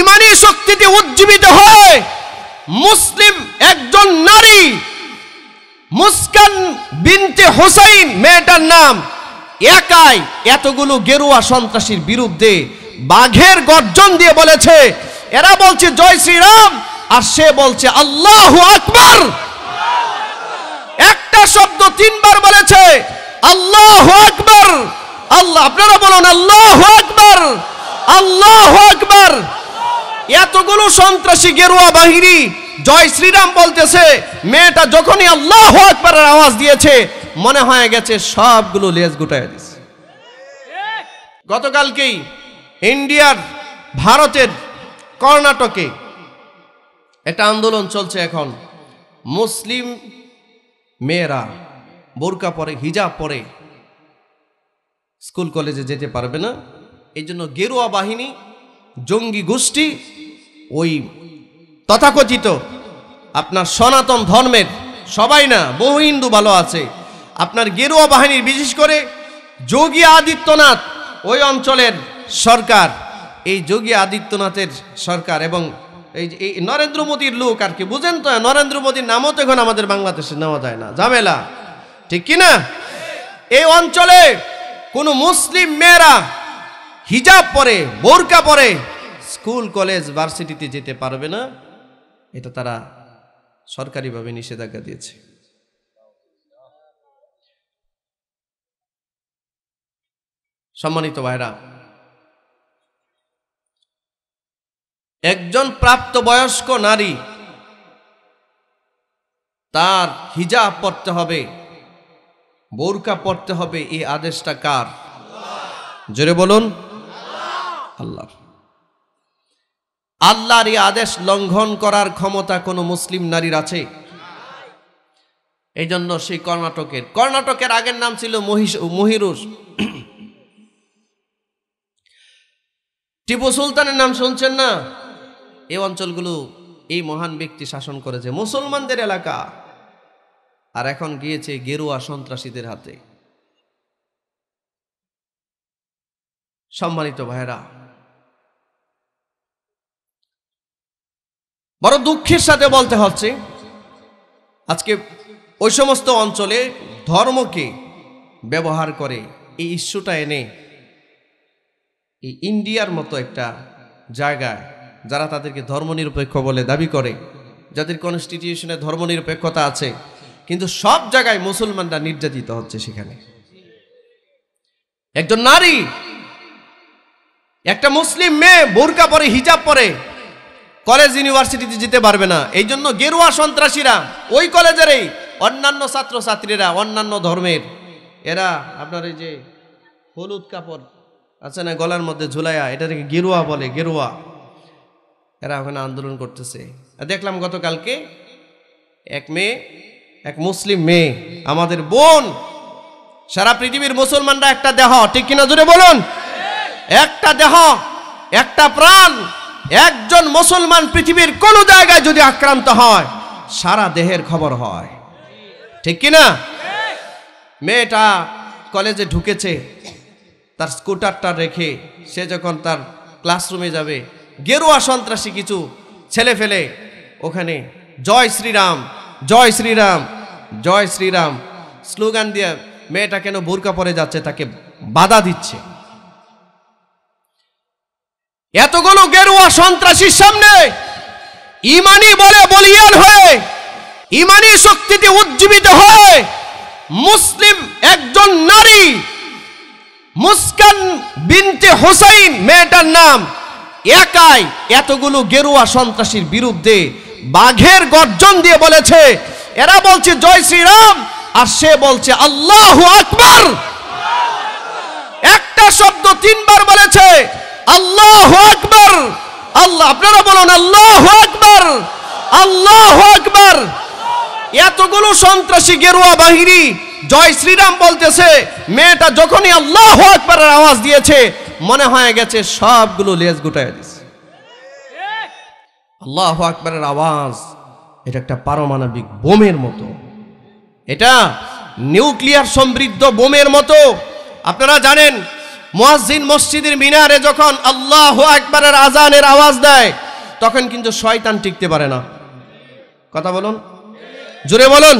ইমানি শক্তিতে উজ্জীবিত হয় মুসলিম একজন নারী মুসকান বিনতে হোসাইন মেয়েটার নাম একাই এতগুলো গেরুয়া সন্ত্রাসীর বিরুদ্ধে বাঘের গর্জন দিয়ে বলেছে এরা বলছে জয় শ্রীরাম আর সে বলছে আল্লাহ আকবর একটা শব্দ তিনবার বলেছে আল্লাহ আকবর আল্লাহ আপনারা বলুন আল্লাহ আকবর আল্লাহ আকবর এতগুলো সন্ত্রাসী গেরুয়া বাহিনী জয় শ্রীরাম বলতেছে মেয়েটা যখনই আল্লাহ একবারের আওয়াজ দিয়েছে মনে হয়ে গেছে সবগুলো লেজ গুটায় দিছে গতকালকেই ইন্ডিয়ার ভারতের কর্ণাটকে একটা আন্দোলন চলছে এখন মুসলিম মেয়েরা বোরকা পরে হিজাব পরে স্কুল কলেজে যেতে পারবে না এই জন্য গেরুয়া বাহিনী জঙ্গি গোষ্ঠী ওই তথাকথিত আপনার সনাতন ধর্মের সবাই না বহু হিন্দু ভালো আছে আপনার গেরুয়া বাহিনীর বিশেষ করে যোগী আদিত্যনাথ ওই অঞ্চলের সরকার এই যোগী আদিত্যনাথের সরকার এবং এই এই নরেন্দ্র মোদীর লোক আর কি বুঝেন তো নরেন্দ্র মোদীর নামও তো এখন আমাদের বাংলাদেশে নেওয়া যায় না ঝামেলা ঠিক কিনা এই অঞ্চলে কোনো মুসলিম মেয়েরা হিজাব পরে বোরকা পরে স্কুল কলেজ ভার্সিটিতে যেতে পারবে না এটা তারা সরকারিভাবে নিষেধাজ্ঞা দিয়েছে সম্মানিত ভাইরা একজন প্রাপ্তবয়স্ক নারী তার হিজাব পড়তে হবে বোরকা পড়তে হবে এই আদেশটা কার জোরে বলুন আল্লাহ আল্লাহর এই আদেশ লঙ্ঘন করার ক্ষমতা কোনো মুসলিম নারীর আছে এই জন্য সেই কর্ণাটকের কর্ণাটকের আগের নাম ছিল মহিষ মহিরুষ টিপু সুলতানের নাম শুনছেন না এই অঞ্চলগুলো এই মহান ব্যক্তি শাসন করেছে মুসলমানদের এলাকা আর এখন গিয়েছে গেরুয়া সন্ত্রাসীদের হাতে সম্মানিত ভাইরা বড় দুঃখের সাথে বলতে হচ্ছে আজকে ওই সমস্ত অঞ্চলে ধর্মকে ব্যবহার করে এই ইস্যুটা এনে এই ইন্ডিয়ার মতো একটা জায়গায় যারা তাদেরকে ধর্মনিরপেক্ষ বলে দাবি করে যাদের কনস্টিটিউশনে ধর্মনিরপেক্ষতা আছে কিন্তু সব জায়গায় মুসলমানরা নির্যাতিত হচ্ছে সেখানে একজন নারী একটা মুসলিম মেয়ে বোরকা পরে হিজাব পরে কলেজ ইউনিভার্সিটিতে যেতে পারবে না এই জন্য গেরুয়া সন্ত্রাসীরা ওই কলেজেরই অন্যান্য ছাত্রছাত্রীরা অন্যান্য ধর্মের এরা আপনার এই যে হলুদ কাপড় আছে না গলার মধ্যে ঝুলাইয়া এটাকে গেরুয়া বলে গেরুয়া এরা ওখানে আন্দোলন করতেছে দেখলাম গতকালকে এক মেয়ে এক মুসলিম মেয়ে আমাদের বোন সারা পৃথিবীর মুসলমানরা একটা দেহ ঠিক কিনা জুড়ে বলুন একটা দেহ একটা প্রাণ একজন মুসলমান পৃথিবীর কোনো জায়গায় যদি আক্রান্ত হয় সারা দেহের খবর হয় ঠিক কিনা মেয়েটা কলেজে ঢুকেছে তার স্কুটারটা রেখে সে যখন তার ক্লাসরুমে যাবে গেরুয়া সন্ত্রাসী কিছু ছেলে ফেলে ওখানে জয় শ্রীরাম জয় শ্রীরাম জয় শ্রীরাম স্লোগান দিয়ে মেয়েটা কেন বোরকা পরে যাচ্ছে তাকে বাধা দিচ্ছে এতগুলো গেরুয়া সন্ত্রাসীর সামনে ইমানি বলে বলিয়ার হয়ে ইমানি শক্তিতে উজ্জীবিত হয়ে মুসলিম একজন নারী মুসকান বিনতে হোসাইন মেয়েটার নাম একাই এতগুলো গেরুয়া সন্ত্রাসীর বিরুদ্ধে বাঘের গর্জন দিয়ে বলেছে এরা বলছে জয় শ্রীরাম আর সে বলছে আল্লাহ আকবর একটা শব্দ তিনবার বলেছে আল্লাহ আকবর আল্লাহ আপনারা বলুন আল্লাহ আকবর আল্লাহ আকবর এতগুলো সন্ত্রাসী গেরুয়া বাহিনী জয় শ্রীরাম বলতেছে মেয়েটা যখনই আল্লাহ আকবরের আওয়াজ দিয়েছে মনে হয়ে গেছে সবগুলো লেজ গুটায় দিছে আল্লাহ আকবরের আওয়াজ এটা একটা পারমাণবিক বোমের মতো এটা নিউক্লিয়ার সমৃদ্ধ বোমের মতো আপনারা জানেন মোয়াজিন মসজিদের মিনারে যখন আল্লাহ একবারের আজানের আওয়াজ দেয় তখন কিন্তু শয়তান টিকতে পারে না কথা বলুন জোরে বলুন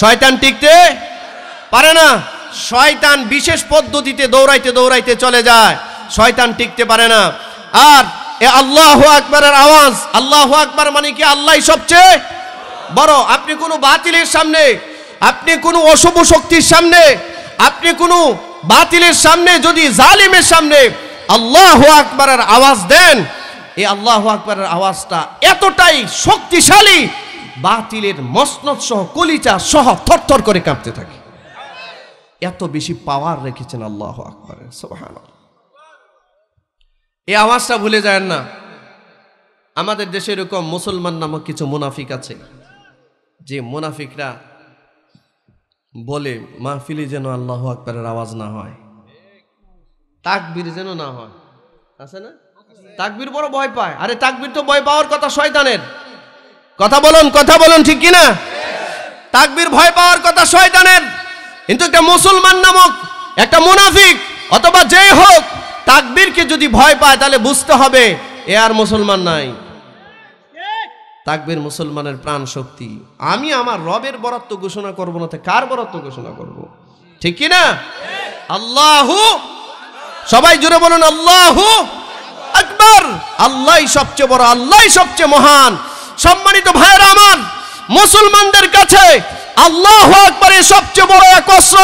শয়তান টিকতে পারে না শয়তান বিশেষ পদ্ধতিতে দৌড়াইতে দৌড়াইতে চলে যায় শয়তান টিকতে পারে না আর এ আল্লাহ আকবরের আওয়াজ আল্লাহ আকবর মানে কি আল্লাহ সবচেয়ে বড় আপনি কোনো বাতিলের সামনে আপনি কোনো অশুভ শক্তির সামনে আপনি কোনো বাতিলের সামনে যদি জালিমের সামনে আল্লাহ আকবরের আওয়াজ দেন এই আল্লাহ আকবরের আওয়াজটা এতটাই শক্তিশালী বাতিলের মসনদ সহ কলিচা সহ থরথর করে কাঁপতে থাকে এত বেশি পাওয়ার রেখেছেন আল্লাহ আকবরের এই আওয়াজটা ভুলে যায় না আমাদের দেশে এরকম মুসলমান নামক কিছু মুনাফিক আছে যে মুনাফিকরা বলে মাহফিলি যেন আল্লাহ আকবরের আওয়াজ না হয় তাকবির যেন না হয় আছে না তাকবির বড় ভয় পায় আরে তাকবির তো ভয় পাওয়ার কথা শয়তানের কথা বলুন কথা বলুন ঠিক কিনা তাকবির ভয় পাওয়ার কথা শয়তানের কিন্তু একটা মুসলমান নামক একটা মুনাফিক অথবা যে হোক তাকবীরকে যদি ভয় পায় তাহলে বুঝতে হবে এ আর মুসলমান নাই তাকবির মুসলমানের প্রাণ শক্তি আমি আমার রবের বরাত্ম ঘোষণা করবো না কার বরাত্ম ঘোষণা করব। ঠিক কি না আল্লাহু সবাই জুড়ে বলুন আল্লাহু আকবর আল্লাহ সবচেয়ে বড় আল্লাহ সবচেয়ে মহান সম্মানিত ভাইয়েরা আমার মুসলমানদের কাছে আল্লাহ আকবরের সবচেয়ে বড় এক অস্ত্র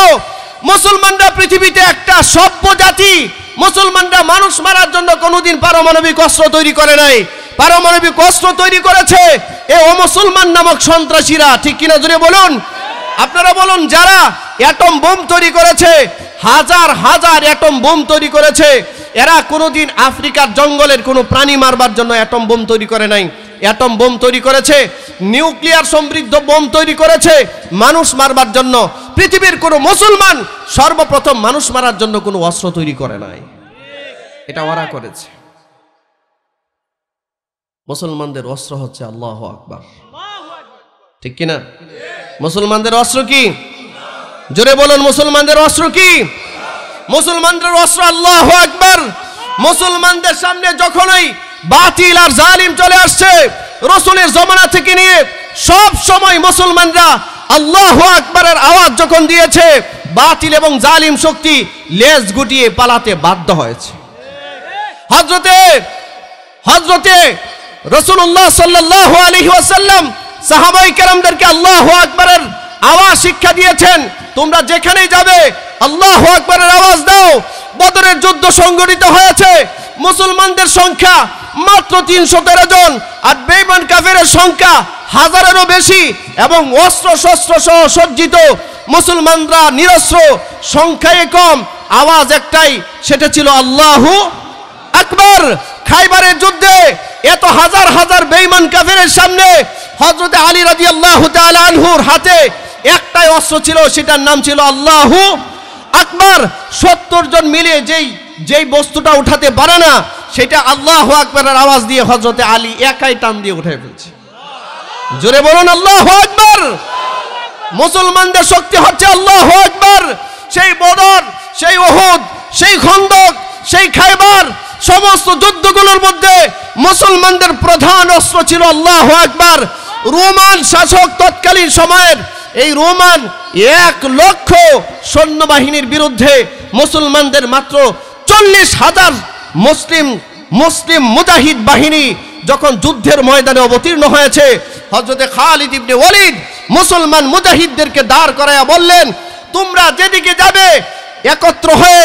মুসলমানরা পৃথিবীতে একটা সভ্য জাতি মুসলমানরা মানুষ মারার জন্য কোনোদিন পারমাণবিক অস্ত্র তৈরি করে নাই পারমাণবিক অস্ত্র তৈরি করেছে এ অমুসলমান নামক সন্ত্রাসীরা ঠিক কিনা জুড়ে বলুন আপনারা বলুন যারা অ্যাটম বোম তৈরি করেছে হাজার হাজার অ্যাটম বোম তৈরি করেছে এরা কোনোদিন আফ্রিকার জঙ্গলের কোনো প্রাণী মারবার জন্য অ্যাটম বোম তৈরি করে নাই অ্যাটম বোম তৈরি করেছে নিউক্লিয়ার সমৃদ্ধ বোম তৈরি করেছে মানুষ মারবার জন্য পৃথিবীর কোনো মুসলমান সর্বপ্রথম মানুষ মারার জন্য কোনো অস্ত্র তৈরি করে নাই এটা ওরা করেছে মুসলমানদের অস্ত্র হচ্ছে আল্লাহ আকবার ঠিক কিনা মুসলমানদের অস্ত্র কি জোরে বলুন মুসলমানদের অস্ত্র কি মুসলমানদের অস্ত্র আল্লাহ আকবার মুসলমানদের সামনে যখনই বাতিল আর জালিম চলে আসছে রসুলের জমানা থেকে নিয়ে সব সময় মুসলমানরা আল্লাহ আকবরের আওয়াজ যখন দিয়েছে বাতিল এবং জালিম শক্তি লেজ গুটিয়ে পালাতে বাধ্য হয়েছে হজরতে হজরতে রসুল্লাহ সাল্লাহ আলহি আসাল্লাম সাহাবাই কেরামদেরকে আল্লাহ আকবরের আওয়াজ শিক্ষা দিয়েছেন তোমরা যেখানেই যাবে আল্লাহ আকবরের আওয়াজ দাও বদরের যুদ্ধ সংগঠিত হয়েছে মুসলমানদের সংখ্যা মাত্র তিনশো তেরো জন আর বেইমান কাফেরের সংখ্যা হাজারেরও বেশি এবং অস্ত্র শস্ত্র সহ সজ্জিত মুসলমানরা নিরস্ত্র সংখ্যায় কম আওয়াজ একটাই সেটা ছিল আল্লাহু আকবর খাইবারের যুদ্ধে এত হাজার হাজার বেইমান কাফেরের সামনে হজরত আলী রাজি আল্লাহ আনহুর হাতে একটাই অস্ত্র ছিল সেটার নাম ছিল আল্লাহু আকবার সত্তর জন মিলে যেই যেই বস্তুটা উঠাতে পারে না সেটা আল্লাহ আকবরের আওয়াজ দিয়ে হজরতে আলী একাই টান দিয়ে উঠে ফেলছে জোরে বলুন আল্লাহ আকবর মুসলমানদের শক্তি হচ্ছে আল্লাহ আকবর সেই বদর সেই ওহুদ সেই খন্দক সেই খাইবার সমস্ত যুদ্ধগুলোর মধ্যে মুসলমানদের প্রধান অস্ত্র ছিল আল্লাহ আকবার রোমান শাসক তৎকালীন সময়ের এই রোমান এক লক্ষ সৈন্যবাহিনীর বিরুদ্ধে মুসলমানদের মাত্র চল্লিশ হাজার মুসলিম মুসলিম মুজাহিদ বাহিনী যখন যুদ্ধের ময়দানে অবতীর্ণ হয়েছে হজরতে খালিদ ইবনে ওয়ালিদ মুসলমান মুজাহিদদেরকে দাঁড় করায়া বললেন তোমরা যেদিকে যাবে একত্র হয়ে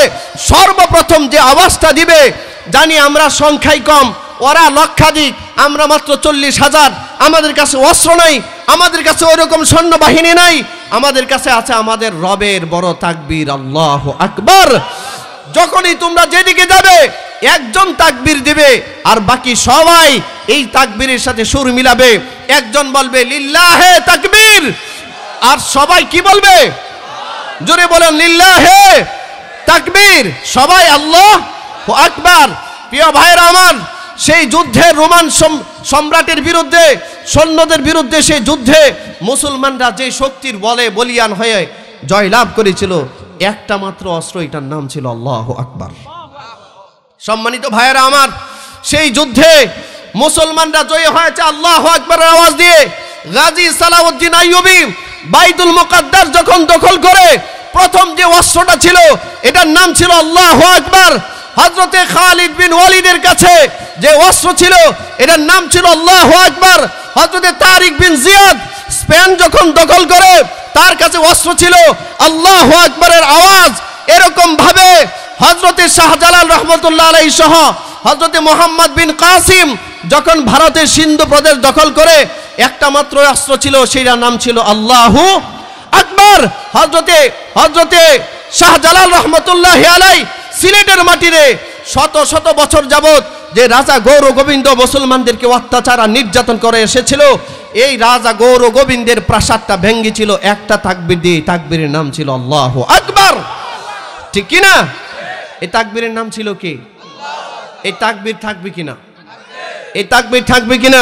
সর্বপ্রথম যে আওয়াজটা দিবে জানি আমরা সংখ্যায় কম ওরা লক্ষাধিক আমরা মাত্র চল্লিশ হাজার আমাদের কাছে অস্ত্র নাই আমাদের কাছে ওরকম সৈন্যবাহিনী নাই আমাদের কাছে আছে আমাদের রবের বড় তাকবীর আল্লাহ আকবর যখনই তোমরা যেদিকে যাবে একজন তাকবীর দিবে আর বাকি সবাই এই তাকবীরের সাথে সুর মিলাবে একজন বলবে লিল্লাহে তাকবীর আর সবাই কি বলবে জোরে বলেন লিল্লাহে তাকবীর সবাই আল্লাহ আকবার প্রিয় ভাইয়ের আমার সেই যুদ্ধে রোমান সম্রাটের বিরুদ্ধে সৈন্যদের বিরুদ্ধে সেই যুদ্ধে মুসলমানরা যে শক্তির বলে বলিয়ান হয়ে জয়লাভ করেছিল একটা মাত্র অস্ত্র এটার নাম ছিল আল্লাহ আকবর সম্মানিত ভাইয়েরা আমার সেই যুদ্ধে মুসলমানরা জয়ী হয়েছে আল্লাহ আকবরের আওয়াজ দিয়ে গাজী সালাউদ্দিন আইয়ুবি বাইতুল মোকাদ্দার যখন দখল করে প্রথম যে অস্ত্রটা ছিল এটার নাম ছিল আল্লাহ আকবার হজরতে খালিদ বিন ওয়ালিদের কাছে যে অস্ত্র ছিল এটার নাম ছিল আল্লাহ আকবর হজরতে তারিক বিন জিয়াদ স্পেন যখন দখল করে তার কাছে অস্ত্র ছিল আল্লাহ আকবরের আওয়াজ এরকম ভাবে হজরতে শাহজালাল রহমতুল্লাহ আলাই সহ হজরতে মোহাম্মদ বিন কাসিম যখন ভারতের সিন্ধু প্রদেশ দখল করে একটা মাত্র অস্ত্র ছিল সেইটার নাম ছিল আল্লাহ আকবর হজরতে হজরতে শাহজালাল রহমতুল্লাহ আলাই সিলেটের মাটিরে শত শত বছর যাবৎ যে রাজা গৌর গোবিন্দ মুসলমানদেরকে অত্যাচার আর নির্যাতন করে এসেছিল এই রাজা গৌর গোবিন্দের প্রাসাদটা ছিল একটা তাকবির দিয়ে তাকবিরের নাম ছিল আল্লাহ আকবর ঠিক কিনা এই তাকবিরের নাম ছিল কি এই তাকবির থাকবে কিনা এই তাকবির থাকবে কিনা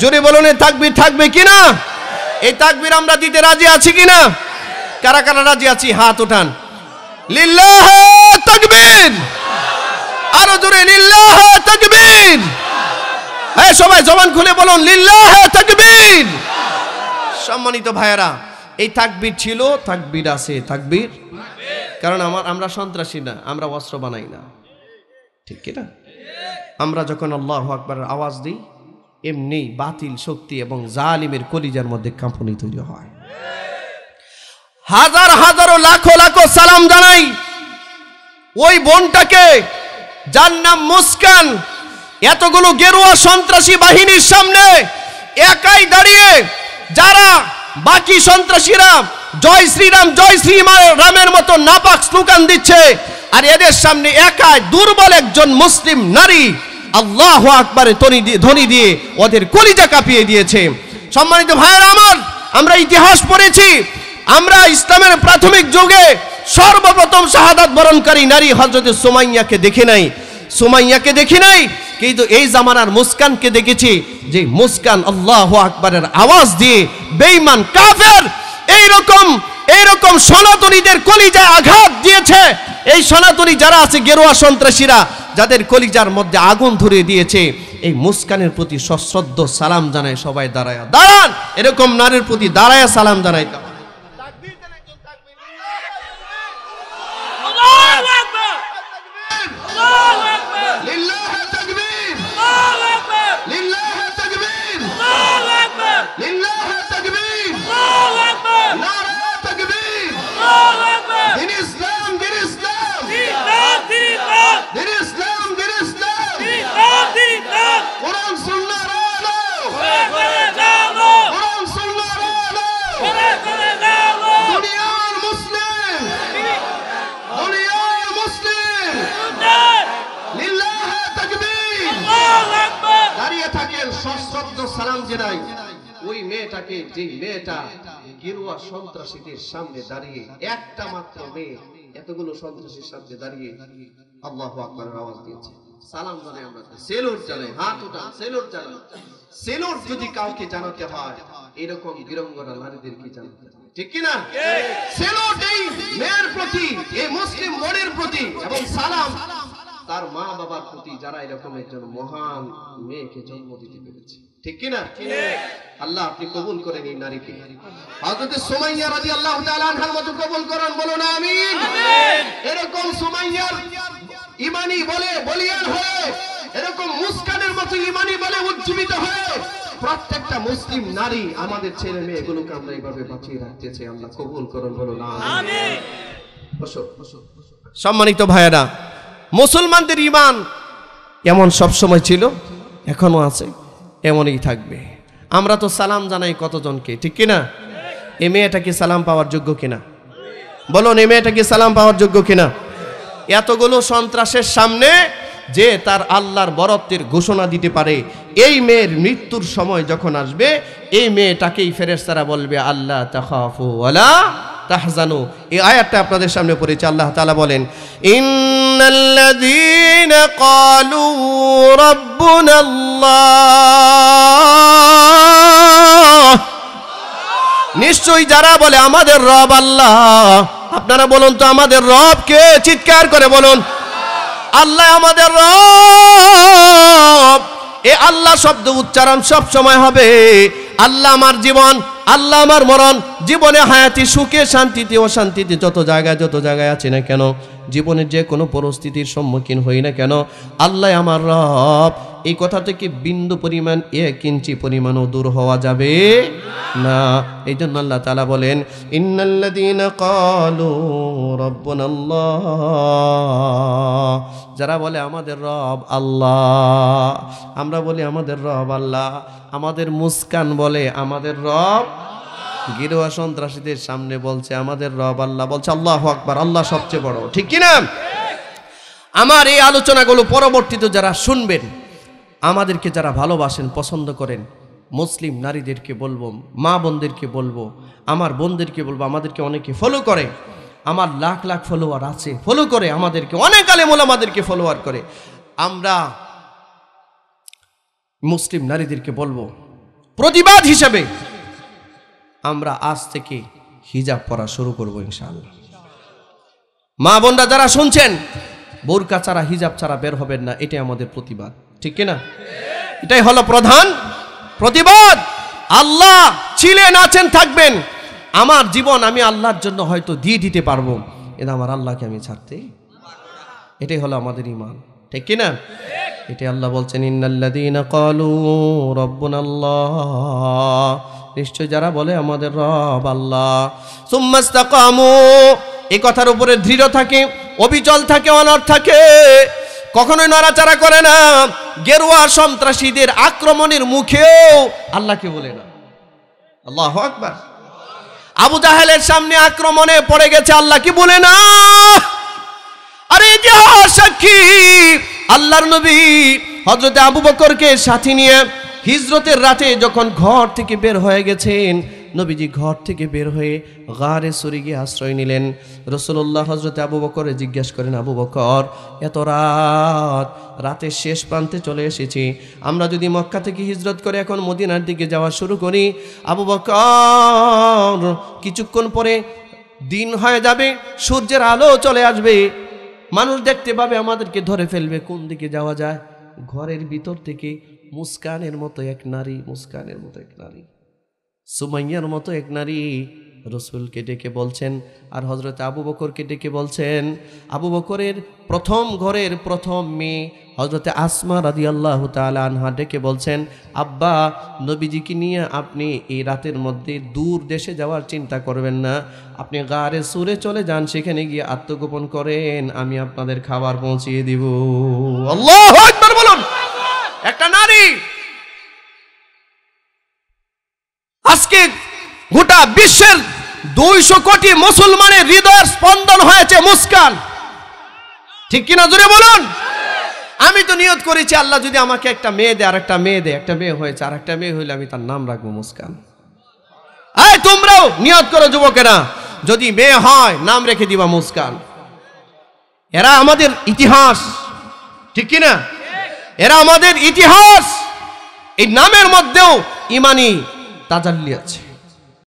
জোরে বলুন এই তাকবির থাকবে কিনা এই তাকবির আমরা দিতে রাজি আছি কিনা কারা কারা রাজি আছি হাত ওঠান আরো জোরে লিল্লাহ হ্যাঁ সবাই জবান খুলে বলুন লিল্লাহ সম্মানিত ভাইয়েরা এই থাকবির ছিল থাকবির আছে থাকবির কারণ আমার আমরা সন্ত্রাসী না আমরা অস্ত্র বানাই না ঠিক কিনা আমরা যখন আল্লাহ আকবরের আওয়াজ দিই এমনি বাতিল শক্তি এবং জালিমের কলিজার মধ্যে কাঁপনি তৈরি হয় হাজার হাজারো লাখো লাখো সালাম জানাই ওই বোনটাকে যার নাম মুস্কান এতগুলো গেরুয়া সন্ত্রাসী বাহিনীর সামনে একাই দাঁড়িয়ে যারা বাকি সন্ত্রাসীরা জয় শ্রীরাম জয় শ্রী রামের মতো নাপাক স্লোগান দিচ্ছে আর এদের সামনে একাই দুর্বল একজন মুসলিম নারী আল্লাহ আকবারে ধ্বনি দিয়ে ওদের কলিজা কাঁপিয়ে দিয়েছে সম্মানিত ভাইয়ের আমার আমরা ইতিহাস পড়েছি আমরা ইসলামের প্রাথমিক যুগে সর্বপ্রথম শাহাদাত বরণকারী নারী হজরত সোমাইয়াকে দেখে নাই সোমাইয়াকে দেখি নাই কিন্তু এই জামানার মুস্কানকে দেখেছি যে মুস্কান আল্লাহ আকবরের আওয়াজ দিয়ে বেইমান কাফের এইরকম এইরকম সনাতনীদের কলিজায় আঘাত দিয়েছে এই সনাতনী যারা আছে গেরুয়া সন্ত্রাসীরা যাদের কলিজার মধ্যে আগুন ধরিয়ে দিয়েছে এই মুস্কানের প্রতি সশ্রদ্ধ সালাম জানায় সবাই দাঁড়ায় দাঁড়ান এরকম নারীর প্রতি দাঁড়ায় সালাম জানায় নাই ওই মেয়েটাকে যে মেয়েটা গেরুয়া সন্ত্রাসীদের সামনে দাঁড়িয়ে একটা মাত্র মেয়ে এতগুলো সন্ত্রাসীর সামনে দাঁড়িয়ে আল্লাহ আকবরের আওয়াজ দিয়েছে সালাম জানাই আমরা সেলোর জানাই হাত ওটা সেলোর জানাই সেলোর যদি কাউকে জানাতে হয় এরকম নারীদের কি জানাতে হয় ঠিক কিনা সেলুট এই মেয়ের প্রতি এই মুসলিম মনের প্রতি এবং সালাম তার মা বাবার প্রতি যারা এরকম একজন মহান মেয়েকে জন্ম দিতে পেরেছে ঠিক কিনা আল্লাহ আপনি কবুল করেন এই নারীকে হযরত সুমাইয়া রাদিয়াল্লাহু তাআলা আনহার মতো কবুল করেন বলুন আমিন এরকম সুমাইয়ার ইমানি বলে বলিয়ান হয়ে এরকম মুস্কানের মতো ইমানি বলে উজ্জীবিত হয়ে প্রত্যেকটা মুসলিম নারী আমাদের ছেলে মেয়েগুলোকে আমরা এইভাবে বাঁচিয়ে রাখতেছি আল্লাহ কবুল করুন বলুন আমিন সম্মানিত ভাইয়েরা মুসলমানদের ইমান এমন সবসময় ছিল এখনও আছে এমনই থাকবে আমরা তো সালাম জানাই কতজনকে ঠিক কিনা এ মেয়েটা কি সালাম পাওয়ার যোগ্য কিনা বলুন এ মেয়েটা কি সালাম পাওয়ার যোগ্য কিনা এতগুলো সন্ত্রাসের সামনে যে তার আল্লাহর বরত্বের ঘোষণা দিতে পারে এই মেয়ের মৃত্যুর সময় যখন আসবে এই মেয়েটাকেই ফেরেস্তারা বলবে আল্লাহ তাহাফু আলা তাহজানু এই আয়াতটা আপনাদের সামনে পড়েছে আল্লাহ তালা বলেন ইন الذين قالوا ربنا الله নিশ্চয়ই যারা বলে আমাদের রব আল্লাহ আপনারা বলুন তো আমাদের রব কে চিৎকার করে বলুন আল্লাহ আমাদের রব এ আল্লাহ শব্দ উচ্চারণ সব সময় হবে আল্লাহ আমার জীবন আল্লাহ আমার মরণ জীবনে হায়াতি সুখে শান্তিতে অশান্তিতে যত জায়গায় যত জায়গায় আছি না কেন জীবনের যে কোনো পরিস্থিতির সম্মুখীন হই না কেন আল্লাহ আমার রব এই কথা থেকে বিন্দু পরিমাণ এ কিঞ্চি পরিমাণও দূর হওয়া যাবে না এই জন্য আল্লাহ তালা বলেন যারা বলে আমাদের রব আল্লাহ আমরা বলি আমাদের রব আল্লাহ আমাদের মুস্কান বলে আমাদের রব গিরোয়া সন্ত্রাসীদের সামনে বলছে আমাদের রব আল্লাহ বলছে আল্লাহ আকবার আল্লাহ সবচেয়ে বড় ঠিক কিনা আমার এই আলোচনাগুলো পরবর্তীতে যারা শুনবেন আমাদেরকে যারা ভালোবাসেন পছন্দ করেন মুসলিম নারীদেরকে বলবো মা বোনদেরকে বলবো আমার বোনদেরকে বলবো আমাদেরকে অনেকে ফলো করে আমার লাখ লাখ ফলোয়ার আছে ফলো করে আমাদেরকে অনেক আলেমোল আমাদেরকে ফলোয়ার করে আমরা মুসলিম নারীদেরকে বলবো প্রতিবাদ হিসাবে আমরা আজ থেকে হিজাব পরা শুরু করবো ইনশাআল্লাহ মা বোনরা যারা শুনছেন বোরকা ছাড়া হিজাব ছাড়া বের হবেন না এটাই আমাদের প্রতিবাদ ঠিক কিনা এটাই হলো প্রধান প্রতিবাদ আল্লাহ ছিলেন আছেন থাকবেন আমার জীবন আমি আল্লাহর জন্য হয়তো দিয়ে দিতে পারবো এটা আমার আল্লাহকে আমি ছাড়তে এটাই হলো আমাদের ইমান ঠিক কিনা এটাই আল্লাহ বলছেন ইন্নাল্লাদিন কলু রব্বুন আল্লাহ নিশ্চয় যারা বলে আমাদের রব আল্লাহ সুম্মাস্তাকামু এই কথার উপরে দৃঢ় থাকে অবিচল থাকে অনর থাকে কখনোই নড়াচাড়া করে না গেরুয়া সন্ত্রাসীদের আক্রমণের মুখেও আল্লাহকে বলে না আল্লাহ আকবার আবু জাহেলের সামনে আক্রমণে পড়ে গেছে আল্লাহ কি বলে না আরে সাক্ষী আল্লাহর নবী হজরতে আবু বকরকে সাথে নিয়ে হিজরতের রাতে যখন ঘর থেকে বের হয়ে গেছেন নবীজি ঘর থেকে বের হয়ে গারে সরি গিয়ে আশ্রয় নিলেন রসুল্লাহ হজরতে আবু বকরে জিজ্ঞাসা করেন আবু বকর এত রাত রাতের শেষ প্রান্তে চলে এসেছি আমরা যদি মক্কা থেকে হিজরত করে এখন মদিনার দিকে যাওয়া শুরু করি আবু বকর কিছুক্ষণ পরে দিন হয়ে যাবে সূর্যের আলো চলে আসবে মানুষ দেখতে পাবে আমাদেরকে ধরে ফেলবে কোন দিকে যাওয়া যায় ঘরের ভিতর থেকে মুস্কানের মতো এক নারী মুস্কানের মতো এক নারী সুমাইয়ার মতো এক নারী রসুলকে ডেকে বলছেন আর হজরত আবু বকরকে ডেকে বলছেন আবু বকরের প্রথম ঘরের প্রথম মেয়ে হজরতে আসমা রাদি আল্লাহ আনহা ডেকে বলছেন আব্বা নবীজিকে নিয়ে আপনি এই রাতের মধ্যে দূর দেশে যাওয়ার চিন্তা করবেন না আপনি গাড়ে সুরে চলে যান সেখানে গিয়ে আত্মগোপন করেন আমি আপনাদের খাবার পৌঁছিয়ে দিব আল্লাহ বলুন একটা নারী আজকে গোটা বিশ্বের দুইশো কোটি মুসলমানের হৃদয়ের স্পন্দন হয়েছে মুস্কান ঠিক কিনা জুড়ে বলুন আমি তো নিয়ত করেছি আল্লাহ যদি আমাকে একটা মেয়ে দেয় আর একটা মেয়ে দেয় একটা মেয়ে হয়েছে আর একটা মেয়ে হইলে আমি তার নাম রাখবো মুস্কান আয় তোমরাও নিয়ত করো যুবকেরা যদি মেয়ে হয় নাম রেখে দিবা মুস্কান এরা আমাদের ইতিহাস ঠিক কিনা এরা আমাদের ইতিহাস এই নামের মধ্যেও ইমানি তাজাল্লি আছে